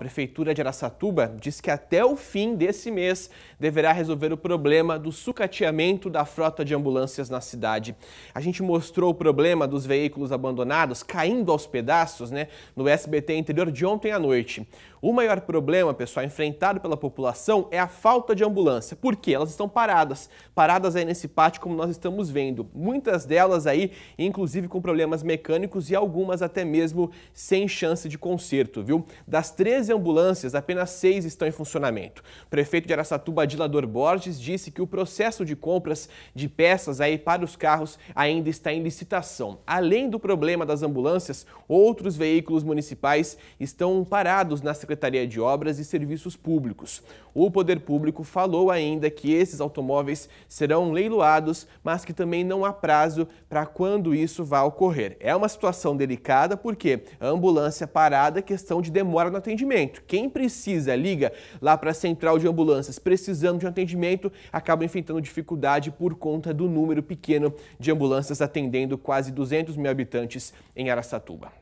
Prefeitura de Aracatuba diz que até o fim desse mês deverá resolver o problema do sucateamento da frota de ambulâncias na cidade. A gente mostrou o problema dos veículos abandonados caindo aos pedaços né, no SBT interior de ontem à noite. O maior problema, pessoal, enfrentado pela população é a falta de ambulância. Por quê? Elas estão paradas. Paradas aí nesse pátio, como nós estamos vendo. Muitas delas aí, inclusive com problemas mecânicos e algumas até mesmo sem chance de conserto, viu? Das 13 15 ambulâncias, apenas seis estão em funcionamento. O prefeito de Araçatuba, Adilador Borges, disse que o processo de compras de peças aí para os carros ainda está em licitação. Além do problema das ambulâncias, outros veículos municipais estão parados na Secretaria de Obras e Serviços Públicos. O Poder Público falou ainda que esses automóveis serão leiloados, mas que também não há prazo para quando isso vai ocorrer. É uma situação delicada porque a ambulância parada é questão de demora no atendimento atendimento. Quem precisa liga lá para a central de ambulâncias precisando de um atendimento, acaba enfrentando dificuldade por conta do número pequeno de ambulâncias atendendo quase 200 mil habitantes em Aracatuba.